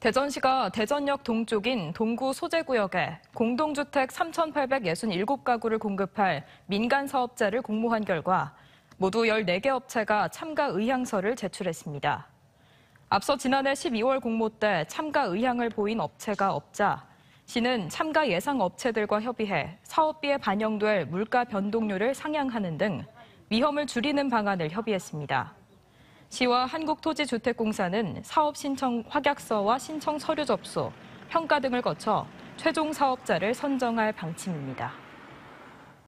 대전시가 대전역 동쪽인 동구 소재구역에 공동주택 3,867가구를 공급할 민간 사업자를 공모한 결과 모두 14개 업체가 참가 의향서를 제출했습니다. 앞서 지난해 12월 공모 때 참가 의향을 보인 업체가 없자 시는 참가 예상 업체들과 협의해 사업비에 반영될 물가 변동률을 상향하는 등 위험을 줄이는 방안을 협의했습니다. 시와 한국토지주택공사는 사업 신청 확약서와 신청 서류 접수, 평가 등을 거쳐 최종 사업자를 선정할 방침입니다.